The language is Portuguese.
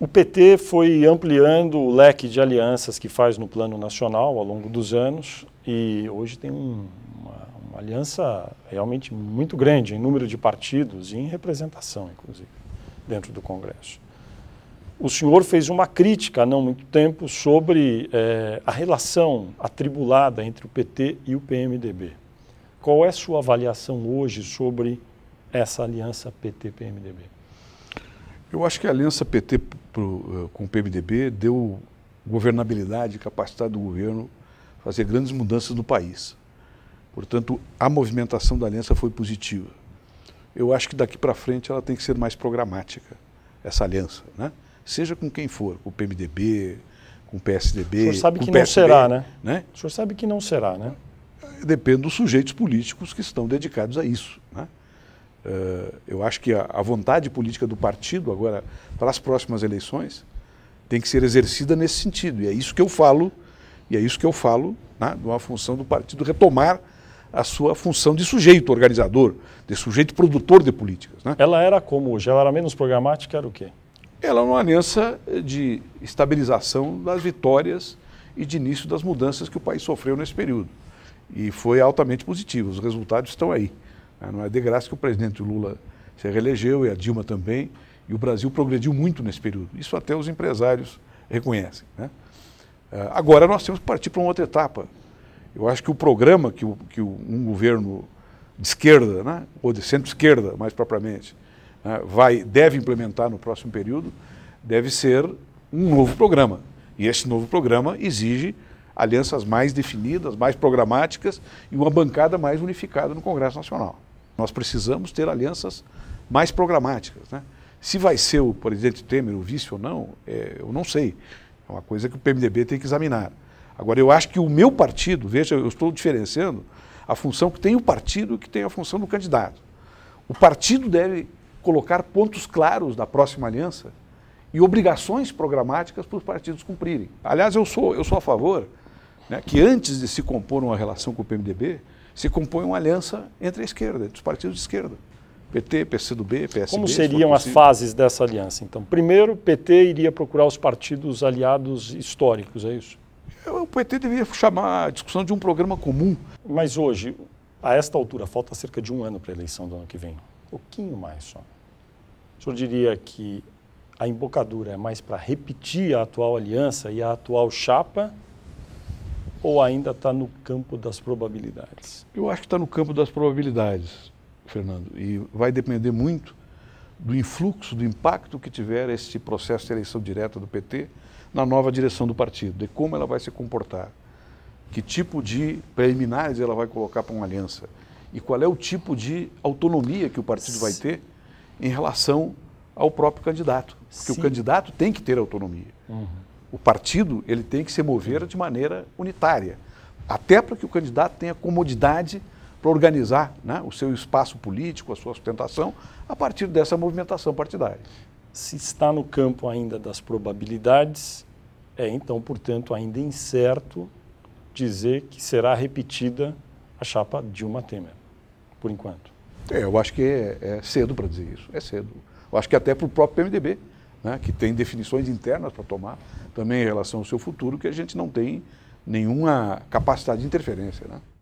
O PT foi ampliando o leque de alianças que faz no plano nacional ao longo dos anos e hoje tem um, uma, uma, aliança realmente muito grande em número de partidos e em representação, inclusive, dentro do Congresso. O senhor fez uma crítica há não muito tempo sobre eh, a relação atribulada entre o PT e o PMDB. Qual é a sua avaliação hoje sobre essa aliança PT-PMDB? Eu acho que a aliança PT pro, eh, com o PMDB deu governabilidade, capacidade do governo fazer grandes mudanças no país. Portanto, a movimentação da aliança foi positiva. Eu acho que daqui para frente ela tem que ser mais programática, essa aliança, né? Seja com quem for, com o PMDB, com o PSDB. O senhor sabe que não será, né? né? O senhor sabe que não será, né? Depende dos sujeitos políticos que estão dedicados a isso. Né? Eh, eu acho que a, vontade política do partido agora para as próximas eleições tem que ser exercida nesse sentido. E é isso que eu falo, e é isso que eu falo né, de uma função do partido retomar a sua função de sujeito organizador, de sujeito produtor de políticas. Né? Ela era como hoje? Ela era menos programática, era o quê? Ela é uma aliança de estabilização das vitórias e de início das mudanças que o país sofreu nesse período. E foi altamente positivo, os resultados estão aí. Ah, não é de graça que o presidente Lula se reelegeu e a Dilma também, e o Brasil progrediu muito nesse período. Isso até os empresários reconhecem. Né? Ah, agora nós temos que partir para uma outra etapa. Eu acho que o programa que, o, que um governo de esquerda, né, ou de centro-esquerda mais propriamente, né, vai, deve implementar no próximo período, deve ser um novo programa. E esse novo programa exige alianças mais definidas, mais programáticas e uma bancada mais unificada no Congresso Nacional. Nós precisamos ter alianças mais programáticas. Né? Se vai ser o presidente Temer o vice ou não, é, eu não sei. É uma coisa que o PMDB tem que examinar. Agora, eu acho que o meu partido, veja, eu estou diferenciando a função que tem o partido e que tem a função do candidato. O partido deve colocar pontos claros da próxima aliança e obrigações programáticas para os partidos cumprirem. Aliás, eu sou, eu sou a favor né, que antes de se compor uma relação com o PMDB, se compõe uma aliança entre a esquerda, entre os partidos de esquerda. PT, PCdoB, PSB. Como seriam se as fases dessa aliança, então? Primeiro, o PT iria procurar os partidos aliados históricos, é isso? É, o PT deveria chamar a discussão de um programa comum. Mas hoje, a esta altura, falta cerca de um ano para a eleição do ano que vem. Um pouquinho mais só. O senhor diria que a embocadura é mais para repetir a atual aliança e a atual chapa ou ainda está no campo das probabilidades? Eu acho que está no campo das probabilidades, Fernando, e vai depender muito do influxo, do impacto que tiver esse processo de eleição direta do PT na nova direção do partido, de como ela vai se comportar, que tipo de preliminares ela vai colocar para uma aliança e qual é o tipo de autonomia que o partido vai ter em relação ao próprio candidato. Porque Sim. o candidato tem que ter autonomia. Uhum o partido ele tem que se mover de maneira unitária, até para que o candidato tenha comodidade para organizar né, o seu espaço político, a sua sustentação, a partir dessa movimentação partidária. Se está no campo ainda das probabilidades, é então, portanto, ainda incerto dizer que será repetida a chapa Dilma Temer, por enquanto. É, eu acho que é, é cedo para dizer isso, é cedo. Eu acho que até para o próprio PMDB né, que tem definições internas para tomar, também em relação ao seu futuro, que a gente não tem nenhuma capacidade de interferência. Né?